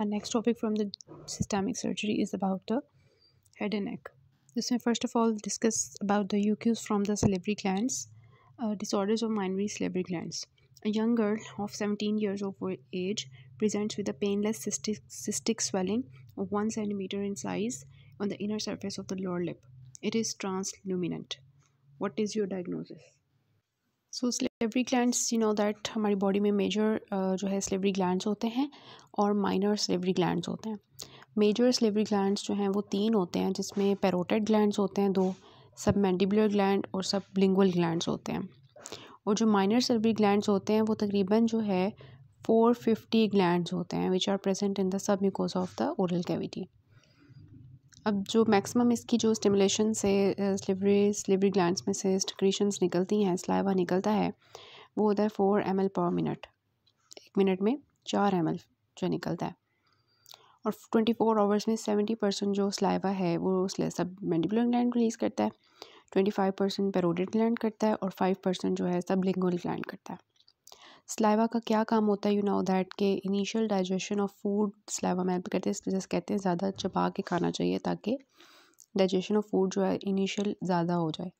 Our next topic from the systemic surgery is about the head and neck. This may first of all discuss about the UQs from the salivary glands, uh, disorders of minor salivary glands. A young girl of 17 years of age presents with a painless cystic, cystic swelling of 1 centimeter in size on the inner surface of the lower lip. It is transluminant. What is your diagnosis? So salivary gland you know that हमारी body में major uh, जो है salivary gland होते हैं और minor salivary gland होते हैं major salivary gland जो हैं वो तीन होते हैं जिसमें पैरोटेड ग्लैंड होते हैं दो सब मैंडिबुलर ग्लैंड और सब लिंगुअल ग्लैंड होते हैं और जो माइनर स्लेबरी ग्लैंड होते हैं वो तकरीबन जो है फोर फिफ्टी ग्लैंड होते हैं which are present in the submucosa of the oral cavity अब जो मैक्सिमम इसकी जो स्टिमुलेशन से स्लिवरी स्लिवरी ग्लैंड में से स्टिक्रीशंस निकलती हैं स्लाइवा निकलता है वो होता है फोर एम एल पर मिनट एक मिनट में चार एम एल जो निकलता है और ट्वेंटी फोर आवर्स में सेवेंटी परसेंट जो स्लाइवा है वो सब मेडिकुलर ग्लैंड रिलीज़ करता है twenty five percent parotid gland करता है और फाइव परसेंट जो है सब लिंगोल ग्लैंड करता है स्लाइवा का क्या काम होता है यू नो दैट के initial digestion of food saliva में हेल्प करते हैं जैसे कहते हैं ज़्यादा चबा के खाना चाहिए ताकि डाइजेशन ऑफ फूड जो है इनिशियल ज़्यादा हो जाए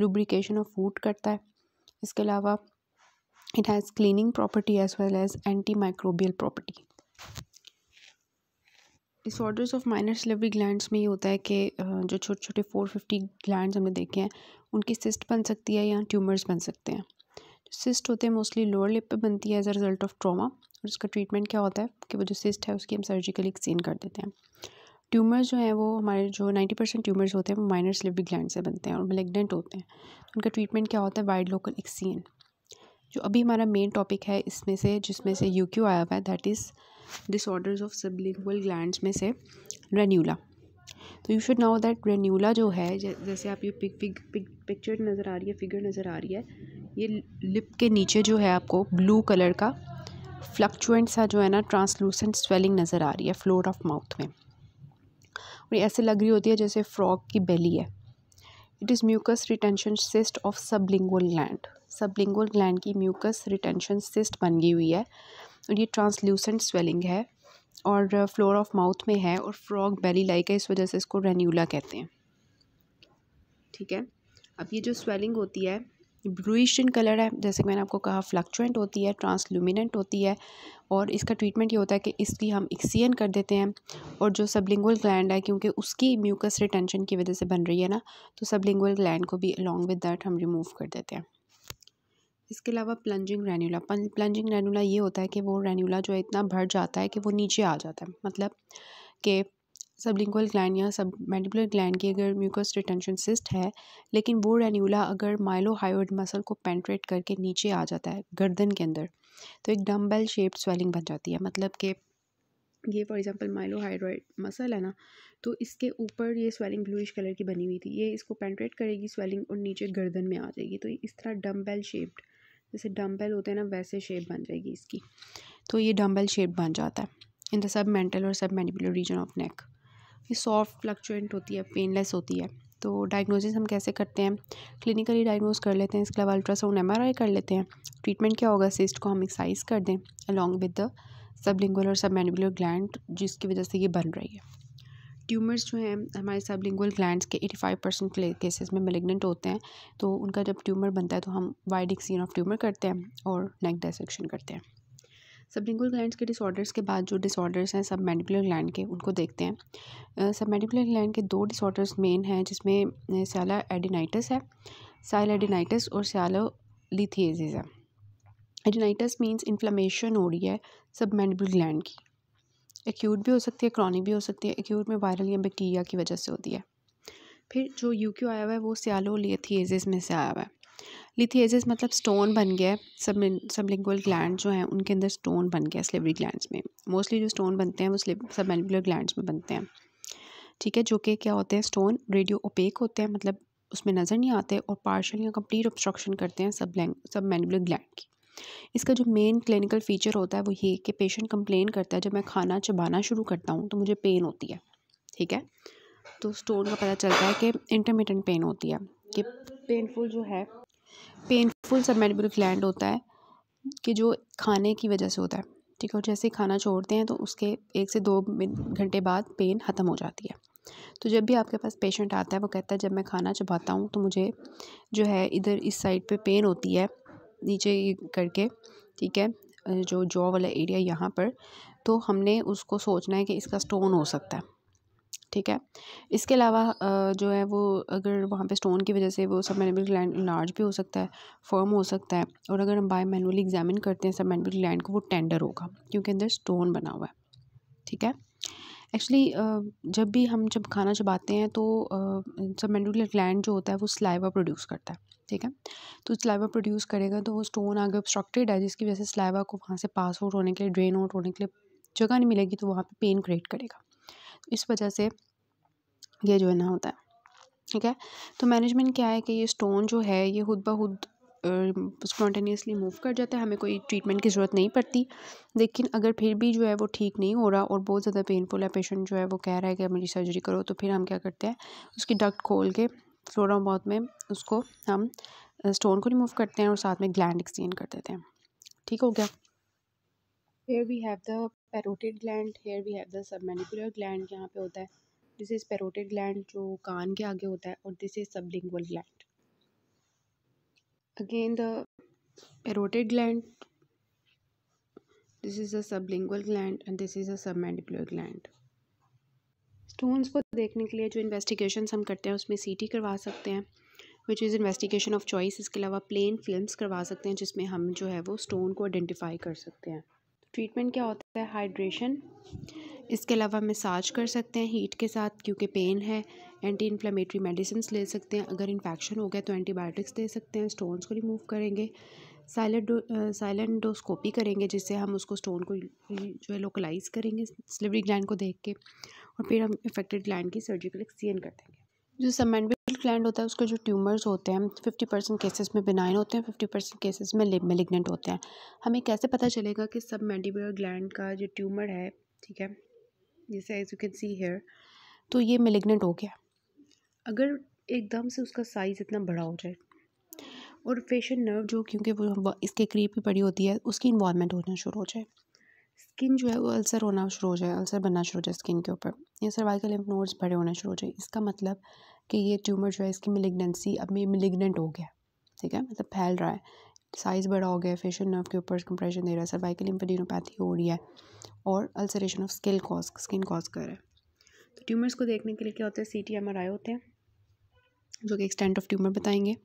लुब्रिकेशन ऑफ फूड करता है इसके अलावा it has cleaning property as well as anti microbial property disorders of minor salivary gland में ये होता है कि जो छोटे छोटे फोर फिफ्टी ग्लैंड हमने देखे हैं उनकी सिस्ट बन सकती है या ट्यूमर्स बन सकते हैं सिस्ट होते हैं मोस्टली लोअर लिप पे बनती है as a result of trauma और उसका ट्रीटमेंट क्या होता है कि वो जो सिस्ट है उसकी हम सर्जिकली एक्सचेंज कर देते हैं ट्यूमर्स जो हैं वो हमारे जो नाइन्टी परसेंट ट्यूमर्स होते हैं वो माइनर स्लिपी ग्लैंड से बनते हैं और मलेगनेंट होते हैं उनका ट्रीटमेंट क्या होता है वाइड लोकल एक्सीन जो अभी हमारा मेन टॉपिक है इसमें से जिसमें से यू क्यू आया हुआ है that is disorders of sublingual gland में से रेन्यूला तो you should now that ranula जो है जैसे आप ये पिक पिक पिक पिक्चर नज़र आ रही है फिगर नज़र आ रही है ये लिप के नीचे जो है आपको ब्लू कलर का फ्लक्चुएंट सा जो है ना ट्रांसलूसेंट स्वेलिंग नज़र आ रही है फ्लोर ऑफ माउथ में और ये ऐसे लग रही होती है जैसे फ्रॉग की बेली है it is mucus retention cyst of sublingual gland sublingual gland की म्यूकस रिटेंशन सिस्ट बन गई हुई है और ये ट्रांसल्यूसेंट स्वेलिंग है और फ्लोर ऑफ माउथ में है और फ्रॉग बेली लाइक है इस वजह से इसको रेन्यूला कहते हैं ठीक है अब ये जो स्वेलिंग होती है ब्लूइश इन कलर है जैसे मैंने आपको कहा फ्लक्चुएंट होती है ट्रांसलुमिनेंट होती है और इसका ट्रीटमेंट ये होता है कि इसकी हम एक्सियन कर देते हैं और जो सबलिंगुअल ग्लैंड है क्योंकि उसकी म्यूकस रिटेंशन की वजह से बन रही है ना तो सबलिंगुअल ग्लैंड को भी अलॉन्ग विद दैट हम रिमूव कर देते हैं इसके अलावा प्लंजिंग रेनुला प्लंजिंग रेनुला ये होता है कि वो रेनुला जो है इतना भर जाता है कि वो नीचे आ जाता है मतलब कि लिंगल ग्लैंड या सब मेडिकुलर ग्लैंड की अगर म्यूकस रिटेंशन सिस्ट है लेकिन वो रेनुला अगर माइलोहाइड मसल को पेंट्रेट करके नीचे आ जाता है गर्दन के अंदर तो एक डम्बेल शेप्ड स्वेलिंग बन जाती है मतलब कि ये फॉर एग्जांपल माइलोहाइड्रॉइड मसल है ना तो इसके ऊपर ये स्वेलिंग ब्लूइश कलर की बनी हुई थी ये इसको पेंट्रेट करेगी स्वेलिंग और नीचे गर्दन में आ जाएगी तो इस तरह डम्बेल शेप्ड जैसे डम्बल होते हैं ना वैसे शेप बन जाएगी इसकी तो ये डम्बल शेप बन जाता है इन द सब मेंटल और सब मैनिपुलर रीजन ऑफ नेक ये सॉफ्ट फ्लक्चुएंट होती है पेनलेस होती है तो डायग्नोसिस हम कैसे करते हैं क्लिनिकली डायग्नोज कर लेते हैं इसके अलावा अल्ट्रासाउंड एम कर लेते हैं ट्रीटमेंट क्या होगा सिस्ट को हम एक्साइज कर दें along with the sublingual और सब मैनिपुलर ग्लैंड जिसकी वजह से ये बन रही है ट्यूमर्स जो हैं हमारे सब लिंगुअल ग्लैंड के एटी फाइव परसेंट केसेज़ में मेलेगनेंट होते हैं तो उनका जब ट्यूमर बनता है तो हम वाइड एक्सीन ऑफ ट्यूमर करते हैं और नेक डायसेक्शन करते हैं सब लिंगुअल ग्लैंड के डिसऑर्डर्स के बाद जो डिसऑर्डर्स हैं सब मेडिकुलर ग्लैंड के उनको देखते हैं सब मेडिकुलर ग्लैंड के दो डिसऑर्डर्स मेन हैं जिसमें सैला एडिनाइटस है साइल एडिनाइटस और सियालो लिथिएजिस है एडिनाइटस मीन्स इन्फ्लामेशन हो रही है सब मेडिकुलर ग्लैंड की एक्यूट भी हो सकती है क्रॉनिक भी हो सकती है एक्यूट में वायरल या बैक्टीरिया की वजह से होती है फिर जो यू क्यू आया हुआ है वो सियालो लिथिएजिस में से आया हुआ है लिथिएजेस मतलब स्टोन बन गया है सब सबलिंगुअल ग्लैंड जो हैं उनके अंदर स्टोन बन गया स्लिवरी ग्लैंड में मोस्टली जो स्टोन बनते हैं वो सब सबमेंगुलर ग्लैंड में बनते हैं ठीक है जो कि क्या होते हैं स्टोन रेडियो ओपेक होते हैं मतलब उसमें नज़र नहीं आते और पार्शल या कंप्लीट ऑब्स्ट्रक्शन करते हैं सब सब मैनुलर ग्लैंड की इसका जो मेन क्लिनिकल फ़ीचर होता है वो ये कि पेशेंट कंप्लेन करता है जब मैं खाना चबाना शुरू करता हूँ तो मुझे पेन होती है ठीक है तो स्टोन का पता चलता है कि इंटरमीडियंट पेन होती है कि पेनफुल जो है पेनफुल सबमेडिकल क्लैंड होता है कि जो खाने की वजह से होता है ठीक है और जैसे खाना छोड़ते हैं तो उसके एक से दो घंटे बाद पेन ख़त्म हो जाती है तो जब भी आपके पास पेशेंट आता है वो कहता है जब मैं खाना चबाता हूँ तो मुझे जो है इधर इस साइड पे पेन होती है नीचे करके ठीक है जो जॉ वाला एरिया यहाँ पर तो हमने उसको सोचना है कि इसका स्टोन हो सकता है ठीक है इसके अलावा जो है वो अगर वहाँ पे स्टोन की वजह से वो सब मैनबिल ग्लैंड लार्ज भी हो सकता है फर्म हो सकता है और अगर हम बाय मैनुअली एग्जामिन करते हैं सब मैनबिल ग्लैंड को वो टेंडर होगा क्योंकि अंदर स्टोन बना हुआ है ठीक है एक्चुअली जब भी हम जब खाना चबाते हैं तो सब मैनुअल ग्लैंड जो होता है वो स्लाइवा प्रोड्यूस करता है ठीक है तो स्लाइवा प्रोड्यूस करेगा तो वो स्टोन आगे ऑब्स्ट्रक्टेड है जिसकी वजह से स्लाइवा को वहाँ से पास आउट होने के लिए ड्रेन आउट होने के लिए जगह नहीं मिलेगी तो वहाँ पे पेन क्रिएट करेगा इस वजह से ये जो है ना होता है ठीक है तो मैनेजमेंट क्या है कि ये स्टोन जो है ये खुद ब खुद स्पॉन्टेनियसली मूव कर जाता है हमें कोई ट्रीटमेंट की ज़रूरत नहीं पड़ती लेकिन अगर फिर भी जो है वो ठीक नहीं हो रहा और बहुत ज़्यादा पेनफुल है पेशेंट जो है वो कह रहा है कि मेरी सर्जरी करो तो फिर हम क्या करते हैं उसकी डक्ट खोल के फ्लोरा बहुत में उसको हम स्टोन को रिमूव करते हैं और साथ में ग्लैंड एक्सचेंज कर देते हैं ठीक हो गया here we have the parotid gland here we have the submandibular gland यहाँ पे होता है दिस इज़ पेरोटेड ग्लैंड जो कान के आगे होता है और this is sublingual gland again the parotid gland this is a sublingual gland and this is a submandibular gland stones को देखने के लिए जो इन्वेस्टिगेशन हम करते हैं उसमें सीटी करवा सकते हैं which is investigation of choice इसके अलावा प्लेन फिल्म्स करवा सकते हैं जिसमें हम जो है वो स्टोन को आइडेंटिफाई कर सकते हैं ट्रीटमेंट क्या होता है हाइड्रेशन इसके अलावा मसाज कर सकते हैं हीट के साथ क्योंकि पेन है एंटी इन्फ्लेमेटरी मेडिसिन ले सकते हैं अगर इन्फेक्शन हो गया तो एंटीबायोटिक्स दे सकते हैं स्टोन्स को रिमूव करेंगे साइलेंट डोस्कोपी करेंगे जिससे हम उसको स्टोन को जो है लोकलाइज करेंगे स्लिवरी ग्लैंड को देख के और फिर हम इफेक्टेड ग्लैंड की सर्जिकल एक्सीन कर देंगे जो सबमेंडिबल ग्लैंड होता है उसके जो ट्यूमर्स होते हैं फिफ्टी परसेंट केसेज में बिनाइन होते हैं फिफ्टी परसेंट केसेज़ में मेलिग्नेंट होते हैं हमें कैसे पता चलेगा कि सबमेंडिबल ग्लैंड का जो ट्यूमर है ठीक है जैसे as you can see here तो ये मेलिग्नेंट हो गया अगर एकदम से उसका साइज़ इतना बड़ा हो जाए और फेशियल नर्व जो क्योंकि वो इसके करीब ही पड़ी होती है उसकी इन्वॉलमेंट होना शुरू हो जाए स्किन जो है वो अल्सर होना शुरू हो जाए अल्सर बनना शुरू हो जाए स्किन के ऊपर या सर्वाइकल लिम्फ नोड्स बड़े होना शुरू हो जाए इसका मतलब कि ये ट्यूमर जो है इसकी मिलिग्नेंसी अब मिलिग्नेंट हो गया ठीक है मतलब फैल रहा है साइज़ बड़ा हो गया फेशियल नर्व के ऊपर कंप्रेशन दे रहा है सर्वाइकल लिम्फेडिनोपैथी हो रही है और ulceration of skin cause skin cause कर रहा है तो ट्यूमर्स को देखने के लिए क्या होता है C T M R I होते हैं जो कि एक्सटेंट ऑफ ट्यूमर बताएंगे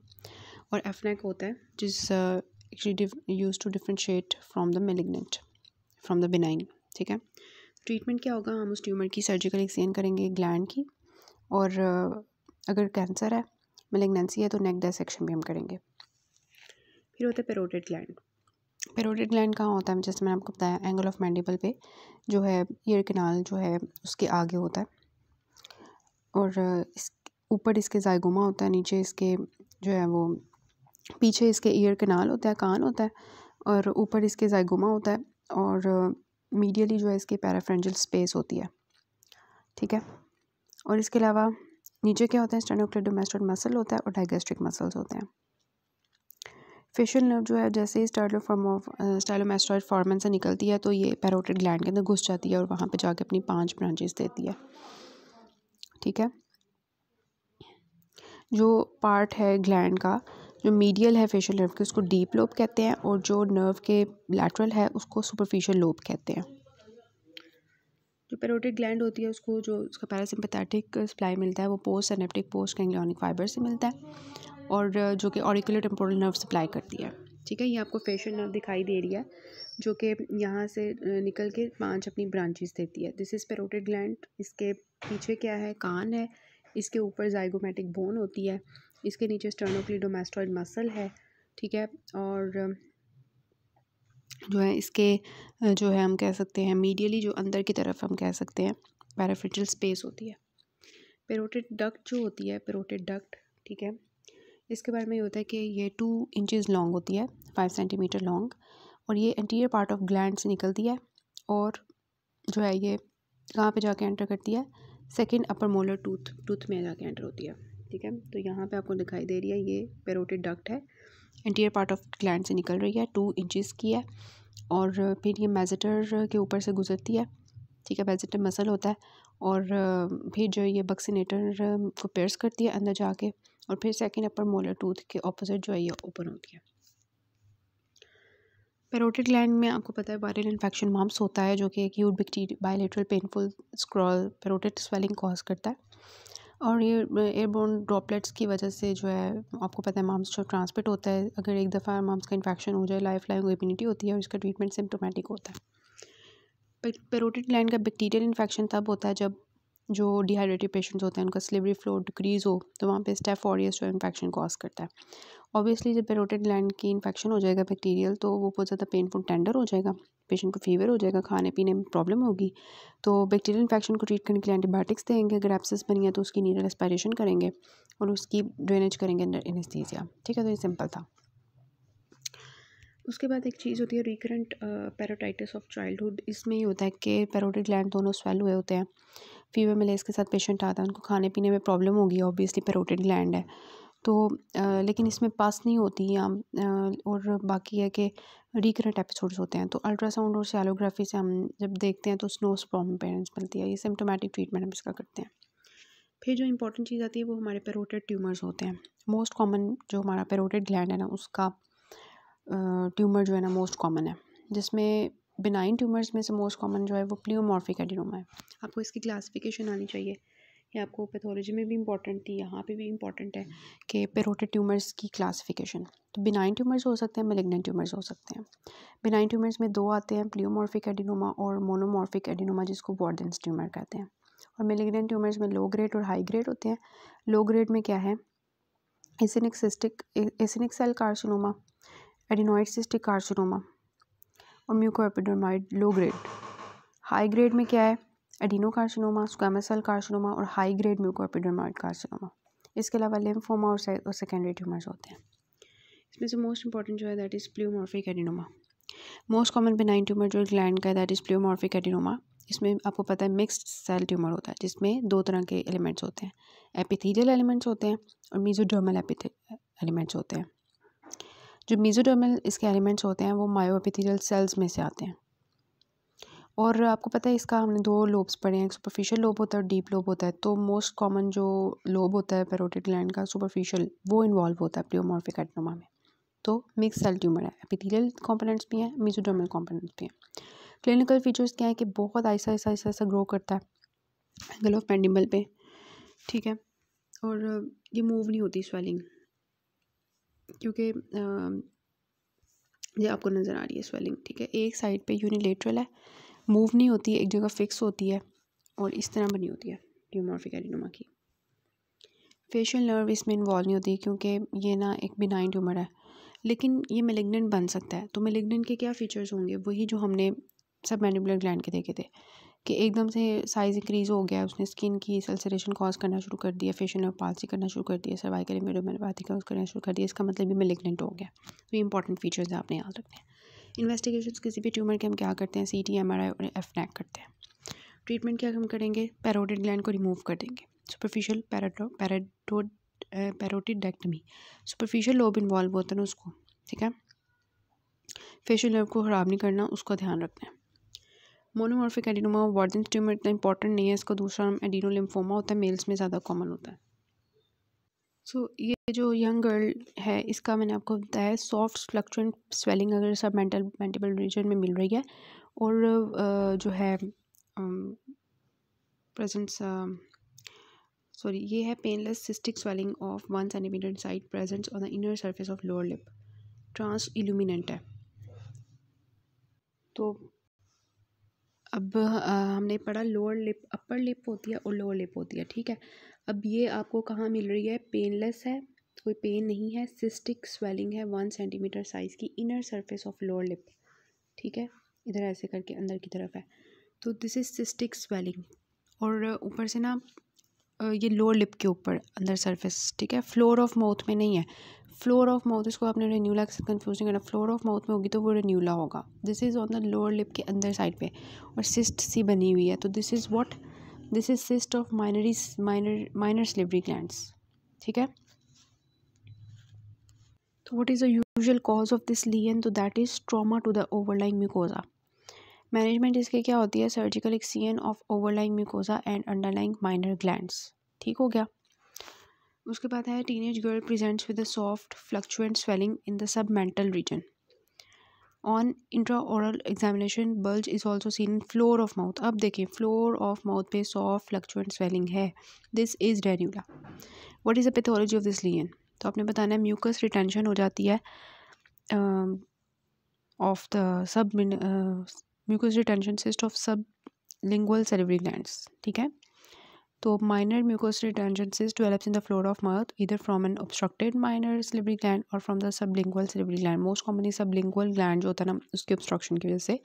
और एफनेक होता है जिस actually use to differentiate from the malignant from the benign ठीक है ट्रीटमेंट क्या होगा हम उस ट्यूमर की सर्जिकल एक्सचेंज करेंगे ग्लैंड की और अगर कैंसर है मेलेग्नेंसी है तो नेक डायसेक्शन भी हम करेंगे फिर होता है पेरोटेड ग्लैंड पेरोटेड ग्लैंड कहाँ होता है जैसे मैंने आपको बताया एंगल ऑफ मैंडिबल पे जो है ईयर किनाल जो है उसके आगे होता है और इस ऊपर इसके जायगोमा होता है नीचे इसके जो है वो पीछे इसके ईयर किनाल होता है कान होता है और ऊपर इसके जायगोमा होता है और मीडियली जो है इसकी पैराफ्रेंजल स्पेस होती है ठीक है और इसके अलावा नीचे क्या होता है स्टेनोक्लेडोमेस्टोइड मसल होता है और डाइगेस्ट्रिक मसल्स होते हैं फेशियल नर्व जो है जैसे ही stylo form of stylomastoid foramen से निकलती है तो ये पैरोटेड ग्लैंड के अंदर घुस जाती है और वहाँ पे जाके अपनी पांच ब्रांचेस देती है ठीक है जो पार्ट है ग्लैंड का जो मीडियल है फेशियल नर्व के उसको डीप लोब कहते हैं और जो नर्व के लैटरल है उसको सुपरफिशियल लोब कहते हैं जो पेरोटिक ग्लैंड होती है उसको जो उसका पैरासिम्पथैटिक सप्लाई मिलता है वो post synaptic post ganglionic fibre से मिलता है और जो कि ऑरिकुलर टेम्पोरल नर्व सप्लाई करती है ठीक है ये आपको फेशियल नर्व दिखाई दे रही है जो कि यहाँ से निकल के पांच अपनी ब्रांचेस देती है दिस इज़ पेरोटेड ग्लैंड इसके पीछे क्या है कान है इसके ऊपर जाइगोमेटिक बोन होती है इसके नीचे स्टर्नोक्लीडोमेस्टॉइड मसल है ठीक है और जो है इसके जो है हम कह सकते हैं मीडियली जो अंदर की तरफ हम कह सकते हैं पैराफिटल स्पेस होती है पेरोटेड डक्ट जो होती है पेरोटेड डक्ट ठीक है इसके बारे में ये होता है कि ये टू इंचज़ लॉन्ग होती है फाइव सेंटीमीटर लॉन्ग और ये इंटीरियर पार्ट ऑफ ग्लैंड से निकलती है और जो है ये कहाँ पे जाके एंटर करती है second upper molar tooth tooth में जाके एंटर होती है ठीक है तो यहाँ पे आपको दिखाई दे रही है ये पेरोटिड डक्ट है इंटीरियर पार्ट ऑफ ग्लैंड से निकल रही है टू इंचेस की है और फिर ये मेजिटर के ऊपर से गुजरती है ठीक है मेजिटर मसल होता है और फिर जो ये बक्सीनेटर को पेयर्स करती है अंदर जाके और फिर सेकेंड अपर मोलर टूथ के ऑपोजिट जो है ये ओपन होती है पेरोटिड ग्लैंड में आपको पता है वायरल इन्फेक्शन माम्स होता है जो कि एक acute bacteria bilateral painful scroll parotid swelling cause करता है और ये एयरबोर्न ड्रॉपलेट्स की वजह से जो है आपको पता है माम्स जो ट्रांसमिट होता है अगर एक दफ़ा माम्स का इन्फेक्शन हो जाए लाइफ लाइंग इम्यूनिटी होती है और इसका ट्रीटमेंट सिम्टोमेटिक होता है पेरोटिड लैंड का बैक्टीरियल इन्फेक्शन तब होता है जब जो डिहाइड्रेटेड पेशेंट्स होते हैं उनका स्लिवरी फ्लो डिक्रीज़ हो तो वहाँ पे स्टेफोरियस जो इन्फेक्शन कॉज करता है ऑब्वियसली जब पेरोटेड लैंड की इन्फेक्शन हो जाएगा बैक्टीरियल तो वो बहुत ज़्यादा पेनफुल टेंडर हो जाएगा पेशेंट को फीवर हो जाएगा खाने पीने में प्रॉब्लम होगी तो बैक्टीरियल इन्फेक्शन को ट्रीट करने के लिए एंटीबायोटिक्स देंगे अगर एप्सिस बनी है तो उसकी नीडल एस्पायरेशन करेंगे और उसकी ड्रेनेज करेंगे अंडर इनेस्थीसिया ठीक है तो ये सिंपल था उसके बाद एक चीज़ होती है रिकरेंट पैरोटाइटिस ऑफ चाइल्डहुड इसमें ये होता है कि पैरोटिक लैंड दोनों स्वेल हुए होते हैं फीवर मिले के साथ पेशेंट आता है उनको खाने पीने में प्रॉब्लम होगी ऑब्वियसली पैरोटिक लैंड है तो लेकिन इसमें पास नहीं होती या और बाकी है कि रिकरेंट एपिसोड्स होते हैं तो अल्ट्रासाउंड और सैलोग्राफी से हम जब देखते हैं तो स्नो स्पॉम पेरेंट्स मिलती है ये सिम्टोमेटिक ट्रीटमेंट हम इसका करते हैं फिर जो इंपॉर्टेंट चीज़ आती है वो हमारे पेरोटेड ट्यूमर्स होते हैं मोस्ट कॉमन जो हमारा पेरोटेड ग्लैंड है ना उसका ट्यूमर जो है ना मोस्ट कॉमन है जिसमें बिनाइन ट्यूमर्स में से मोस्ट कॉमन जो है वो प्लियोमॉर्फिक एडिनोमा है आपको इसकी क्लासिफिकेशन आनी चाहिए ये आपको पैथोलॉजी में भी इंपॉर्टेंट थी यहाँ पे भी इंपॉर्टेंट है हम्म। कि पेरोटे ट्यूमर्स की क्लासिफिकेशन तो बिनाइन ट्यूमर्स हो सकते हैं मेलेग्नेंट ट्यूमर्स हो सकते हैं बिनाइन ट्यूमर्स में दो आते हैं प्लियोमॉर्फिक एडिनोमा और मोनोमॉर्फिक एडिनोमा जिसको बॉर्डेंस ट्यूमर कहते हैं और मेलेग्नेंट ट्यूमर्स में लो ग्रेड और हाई ग्रेड होते हैं लो ग्रेड में क्या है acinic cystic acinic cell carcinoma adenoid cystic carcinoma और mucoepidermoid low grade high grade में क्या है एडिनो कार्सिनोमा सेल कार्सिनोमा और हाई ग्रेड म्यूकोपिडोमाइड कार्सिनोमा इसके अलावा लिम्फोमा और, और सेकेंडरी ट्यूमर्स होते हैं इसमें से मोस्ट इंपॉर्टेंट जो है that is pleomorphic adenoma most common benign tumour जो ग्लैंड का है दैट इज़ प्ल्यूमॉर्फिक एडिनोमा इसमें आपको पता है मिक्स्ड सेल ट्यूमर होता है जिसमें दो तरह के एलिमेंट्स होते हैं एपिथीलियल एलिमेंट्स होते हैं और मीजोडर्मल एपिथे एलिमेंट्स होते हैं जो मीजोडर्मल इसके एलिमेंट्स होते हैं वो मायोएपिथेलियल सेल्स में से आते हैं और आपको पता है इसका हमने दो लोब्स पढ़े हैं एक सुपरफिशियल लोब होता है और डीप लोब होता है तो मोस्ट कॉमन जो लोब होता है पेरोटिड लैंड का सुपरफिशियल वो इन्वॉल्व होता है प्लियोमॉर्फिक एडनोमा में तो मिक्स सेल ट्यूमर है एपिथेलियल कंपोनेंट्स भी हैं मिजोडर्मल कंपोनेंट्स भी हैं क्लिनिकल फीचर्स क्या है कि बहुत ऐसा ऐसा ऐसा ऐसा ग्रो करता है एंगल ऑफ पेंडिमल पे ठीक है और ये मूव नहीं होती स्वेलिंग क्योंकि ये आपको नज़र आ रही है स्वेलिंग ठीक है एक साइड पे यूनिलेटरल है मूव नहीं होती एक जगह फिक्स होती है और इस तरह बनी होती है ट्यूमोरफिक एडिनोमा की फेशियल नर्व इसमें इन्वॉल्व नहीं होती क्योंकि ये ना एक बिनाइन ट्यूमर है लेकिन ये मेलेग्नेंट बन सकता है तो मेलेग्नेंट के क्या फ़ीचर्स होंगे वही जो हमने सब मैनिबुलर ग्लैंड के देखे थे कि एकदम से साइज़ इंक्रीज़ हो गया उसने स्किन की सल्सरेशन कॉज करना शुरू कर दिया फेशियल नर्व पालसी करना शुरू कर दिया सर्वाइकल इम्यूडोमेनोपैथी कॉज करना शुरू कर दिया इसका मतलब भी मेलेग्नेंट हो गया तो ये इंपॉर्टेंट फीचर्स हैं आपने याद रखने हैं इन्वेस्टिगेशन किसी भी ट्यूमर के हम क्या करते हैं C T M R I और एफ नैक करते हैं ट्रीटमेंट क्या हम करेंगे पैरोटिड ग्लैंड को रिमूव कर देंगे superficial parato parotid parotidectomy superficial lobe involve होता है ना उसको ठीक है फेशियल नर्व को ख़राब नहीं करना उसका ध्यान रखना है मोनोमॉर्फिक एडिनोमा वार्डन ट्यूमर इतना इंपॉर्टेंट नहीं है इसका दूसरा नाम एडिनोलिम्फोमा होता है मेल्स में ज़्यादा कॉमन होता है सो so, ये जो यंग गर्ल है इसका मैंने आपको बताया सॉफ्ट फ्लक्चुएंट स्वेलिंग अगर सब मेंटल मेंटेबल रीजन में मिल रही है और जो है प्रेजेंट सॉरी ये है painless cystic swelling of one centimetre side present on the inner surface of lower lip transilluminant है तो अब हमने पढ़ा लोअर लिप अपर लिप होती है और लोअर लिप होती है ठीक है अब ये आपको कहाँ मिल रही है पेनलेस है कोई पेन नहीं है सिस्टिक स्वेलिंग है वन सेंटीमीटर साइज़ की inner surface of lower lip ठीक है इधर ऐसे करके अंदर की तरफ है तो दिस इज़ सिस्टिक स्वेलिंग और ऊपर से ना ये लोअर लिप के ऊपर अंदर सरफेस ठीक है फ्लोर ऑफ माउथ में नहीं है फ्लोर ऑफ माउथ इसको आपने रेन्यूला के साथ कन्फ्यूज नहीं करना फ्लोर ऑफ माउथ में होगी तो वो रेन्यूला होगा this is on the lower lip के अंदर साइड पे और सिस्ट सी बनी हुई है तो this is what this is cyst of minor minor minor salivary gland ठीक है तो what is the usual cause of this lesion तो that is trauma to the overlying mucosa management इसके क्या होती है surgical excision of overlying mucosa and underlying minor glands ठीक हो गया उसके बाद है teenage girl presents with soft fluctuant swelling in the submental region on intra ऑरल examination bulge is also seen in floor of mouth अब देखें floor of mouth पे soft fluctuant swelling है this is ranula what is the pathology of this lesion तो आपने बताना है mucus retention हो जाती है of the sub mucus retention cyst of sublingual salivary gland ठीक है तो minor mucous retention cyst develops in the floor of mouth इधर from an obstructed minor salivary gland और from the sublingual salivary gland most commonly sub sublingual gland जो होता है ना उसके ऑब्स्ट्रक्शन की वजह से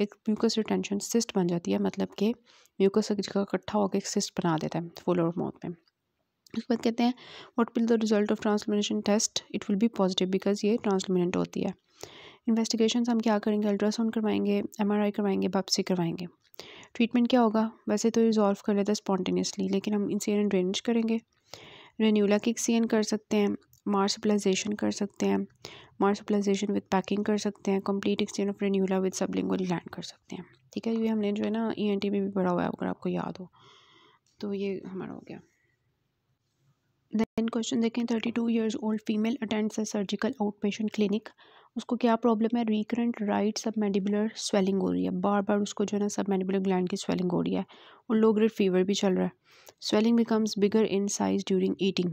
एक म्यूकस रिटेंशन सिस्ट बन जाती है मतलब कि म्यूकस एक जगह इकट्ठा होकर एक सिस्ट बना देता है फ्लोर ऑफ माउथ में उसके बाद कहते हैं what will the result of transillumination test it will be positive because ये ट्रांसलिमिनेंट होती है इन्वेस्टिगेशन हम क्या करेंगे अल्ट्रासाउंड करवाएंगे एम करवाएंगे बापसी करवाएंगे ट्रीटमेंट क्या होगा वैसे तो रिजॉल्व कर लेता है स्पॉन्टेनियसली लेकिन हम इन एन ड्रेनेज करेंगे रेन्यूला की एन कर सकते हैं मार्सपलाइजेशन कर सकते हैं मार्सपलाइजेशन विद पैकिंग कर सकते हैं complete exchange of ranula with sublingual gland कर सकते हैं ठीक है ये हमने जो है ना ई एन टी में भी पढ़ा हुआ है अगर आपको याद हो तो ये हमारा हो गया देन क्वेश्चन देखें thirty two years old female attends a surgical out patient clinic उसको क्या प्रॉब्लम है रिकरेंट राइट सब मेडिबुलर स्वेलिंग हो रही है बार बार उसको जो है ना सब मेडिबुलर ग्लैंड की स्वेलिंग हो रही है और लो ग्रेड फीवर भी चल रहा है swelling becomes bigger in size during eating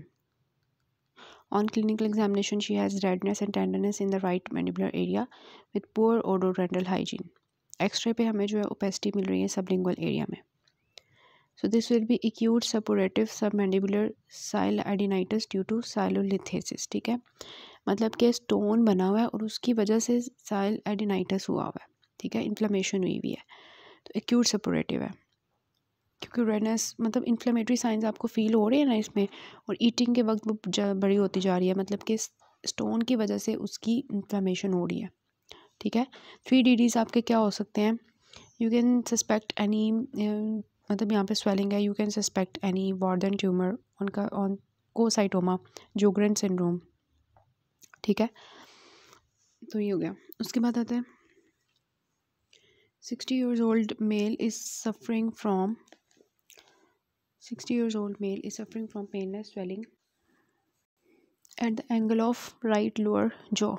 on clinical examination she has redness and tenderness in the right mandibular area with poor ओडोरेंडल हाइजीन एक्सरे पे हमें जो है ओपेसिटी मिल रही है सबलिंगुअल एरिया में So this will be acute suppurative submandibular siloadenitis due to sialolithiasis ठीक है मतलब कि स्टोन बना हुआ है और उसकी वजह से साइल एडिनाइटस हुआ हुआ है ठीक है इन्फ्लेमेशन हुई हुई है तो एक्यूट सपोरेटिव है क्योंकि रेडनेस मतलब इन्फ्लेमेटरी साइंस आपको फील हो रहे हैं ना इसमें और ईटिंग के वक्त वो बड़ी होती जा रही है मतलब कि स्टोन की वजह से उसकी इन्फ्लेमेशन हो रही है ठीक है थ्री डी डीज आपके क्या हो सकते हैं यू कैन सस्पेक्ट एनी मतलब यहाँ पे स्वेलिंग है you can suspect any Warthin tumour उनका ऑन कोसाइटोमा जोग्रेन सिंड्रोम ठीक है तो ये हो गया उसके बाद आता है sixty years old male is suffering from sixty years old male is suffering from painless swelling at the angle of right lower जो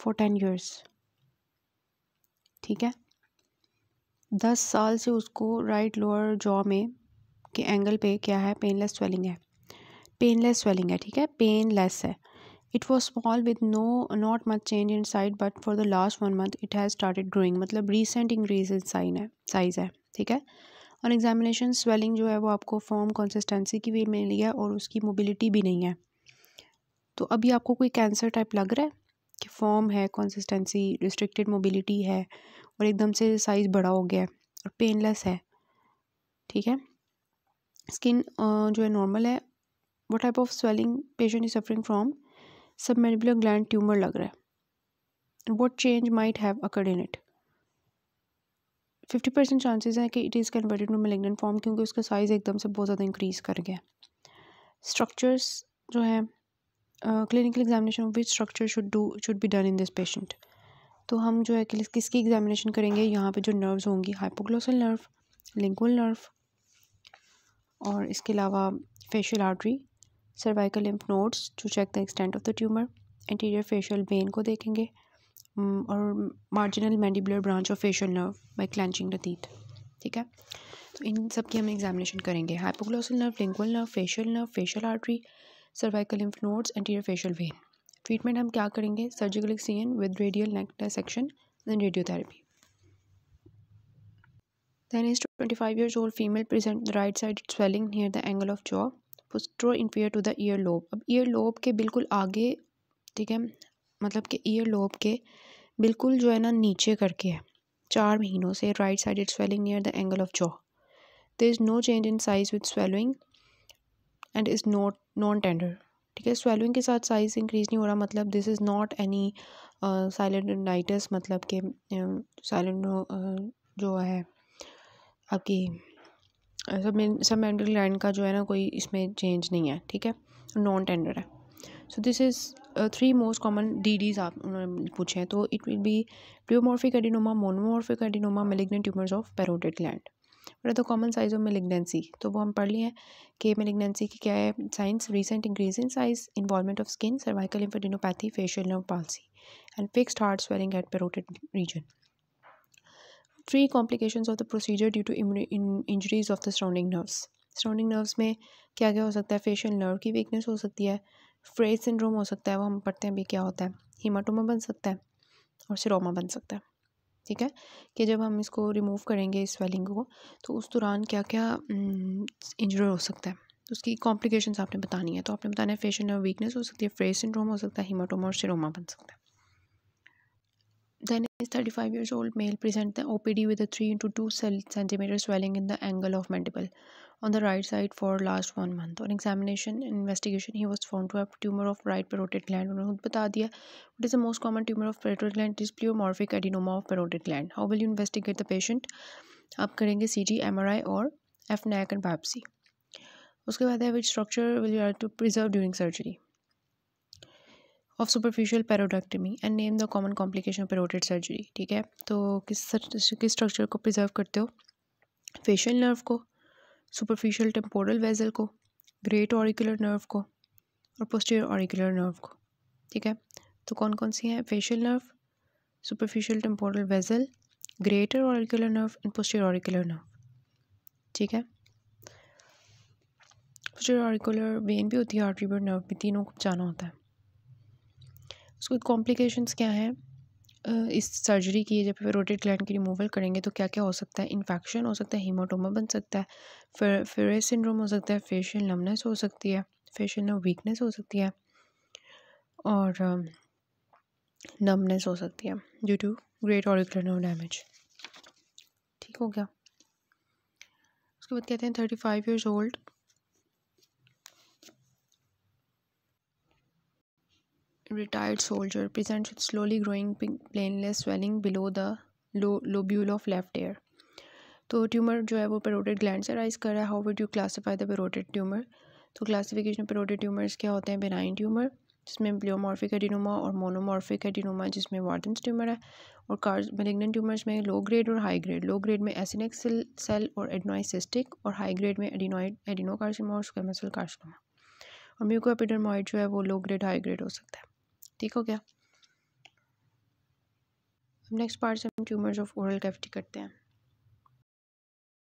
फॉर टेन ईयर्स ठीक है दस साल से उसको राइट लोअर जॉ में के एंगल पे क्या है पेनलेस स्वेलिंग है पेनलेस स्वेलिंग है ठीक है पेनलेस है it was small with no not much change in side but for the last one month it has started growing मतलब रिसेंट इंक्रीज इन साइन है साइज़ है ठीक है और एग्जामिनेशन स्वेलिंग जो है वो आपको फॉर्म कंसिस्टेंसी की भी मिली है और उसकी मोबिलिटी भी नहीं है तो अभी आपको कोई कैंसर टाइप लग रहा है कि फॉर्म है कंसिस्टेंसी रिस्ट्रिक्टेड मोबिलिटी है और एकदम से साइज़ बड़ा हो गया है और पेनलेस है ठीक है स्किन जो है नॉर्मल है what type of swelling patient is suffering from submandibular gland tumour लग रहा है what change might have occurred in it fifty percent chances हैं कि it is converted to malignant form क्योंकि उसका साइज़ एकदम से बहुत ज़्यादा इंक्रीज़ कर गया स्ट्रक्चर्स जो है clinical examination of which structure should do should be done in this patient तो हम जो है किसकी एग्जामिनेशन करेंगे यहाँ पे जो नर्व्स होंगी हाइपोग्लोसल नर्व लिंकुल नर्व और इसके अलावा facial artery cervical lymph nodes to check the extent of the tumour anterior facial vein को देखेंगे और marginal mandibular branch of facial nerve by clenching the teeth ठीक है तो इन सब की हम एग्जामिनेशन करेंगे hypoglossal nerve lingual nerve facial nerve facial artery cervical lymph nodes anterior facial vein treatment हम क्या करेंगे surgical excision with radial neck dissection then radiotherapy Then twenty five years old female present the right side swelling near the angle of jaw postero inferior to the ear lobe अब ear lobe के बिल्कुल आगे ठीक है मतलब कि year lobe के बिल्कुल जो है ना नीचे करके है चार महीनों से right side swelling near the angle of jaw there is no change in size with swallowing and is not non tender ठीक है स्वेलिंग के साथ साइज इंक्रीज़ नहीं हो रहा मतलब this is not any sialadenitis मतलब कि साइलेंट um, uh, जो है आपकी सब सब मेंटल का जो है ना कोई इसमें चेंज नहीं है ठीक है नॉन टेंडर है so this is three most common D Ds आप उन्होंने पूछे हैं तो it will be pleomorphic adenoma monomorphic adenoma malignant tumours of parotid gland और कॉमन साइज ऑफ मेलिग्नेंसी तो वो हम पढ़ लिए हैं कि मेलिग्नेंसी की क्या है signs recent increase in size involvement of skin cervical lymphadenopathy facial nerve palsy and fixed hard swelling at parotid region three complication of the procedure due to injuries of the surrounding nerves surrounding nerves में क्या क्या हो सकता है facial nerve की weakness हो सकती है फ्रेज सिंड्रोम हो सकता है वो हम पढ़ते हैं भी क्या होता है हीमाटोमा बन सकता है और सिरोमा बन सकता है ठीक है कि जब हम इसको रिमूव करेंगे इस स्वेलिंग को तो उस दौरान क्या क्या इंजर हो सकता है तो उसकी कॉम्प्लिकेशन आपने बतानी है तो आपने बताना है फेशियल नर्व वीकनेस हो सकती है फ्रेश सिंड्रोम हो सकता है हिमाटोमा और सिरोमा बन सकता है thirty five years old male present present O P D with three into two centimetre swelling in the angle of mandible on the right side for last one month. On examination investigation, he was found to have tumor of right parotid gland. unhone khud bata diya what is the most common tumor of parotid gland? It is pleomorphic adenoma of parotid gland. How will you investigate the patient? aap karenge ct mri or fnac and biopsy uske baad hai which structure will you have to preserve during surgery preserve during surgery of superficial parotidectomy and name the common complication parotid surgery ठीक है तो किस किस structure को preserve करते हो facial nerve को superficial temporal vessel को ग्रेट ऑरिकुलर नर्व को और पोस्टीरियर ऑरिकुलर नर्व को ठीक है तो कौन कौन सी हैं facial nerve superficial temporal vessel greater auricular nerve and posterior auricular nerve ठीक है पोस्टीरियर ऑरिकुलर वेन भी होती है आर्टरीबर नर्व भी तीनों को जाना होता है उसके कॉम्प्लिकेशंस क्या हैं इस सर्जरी की जब रोटेड ग्लैंड की रिमूवल करेंगे तो क्या क्या हो सकता है इन्फेक्शन हो सकता है हीमोटोमा बन सकता है फिर फिर सिंड्रोम हो सकता है फेशियल नमनेस हो सकती है फेशियल वीकनेस हो सकती है और नमनेस हो सकती है due to great auricular damage ठीक हो गया उसके बाद कहते हैं thirty five years old retired soldier presents with slowly growing planeless swelling below the lobule of left ear तो ट्यूमर जो है वो पेरोटेड ग्लैंड से राइज कर रहा है how would you classify the parotid tumour तो क्लासिफिकेशन पेरोटेड ट्यूमर्स क्या होते हैं बेनाइन ट्यूमर जिसमें एम्प्लियोमॉर्फिक एडिनोमा और मोनोमॉर्फिक एडिनोमा जिसमें वार्डन्स ट्यूमर है और कार्ज मेलिग्नेंट ट्यूमर्स में लो ग्रेड और हाई ग्रेड लो ग्रेड में एसिनिक सेल और एडनोइसिस्टिक और हाई ग्रेड में एडिनोइड एडिनो कार्सिनोमा और स्क्वेमसल कार्सिनोमा और म्यूको जो है वो लो ग्रेड हाई ग्रेड हो सकता है ठीक हो गया नेक्स्ट पार्ट से हम ट्यूमर्स ऑफ ओरल कैविटी करते हैं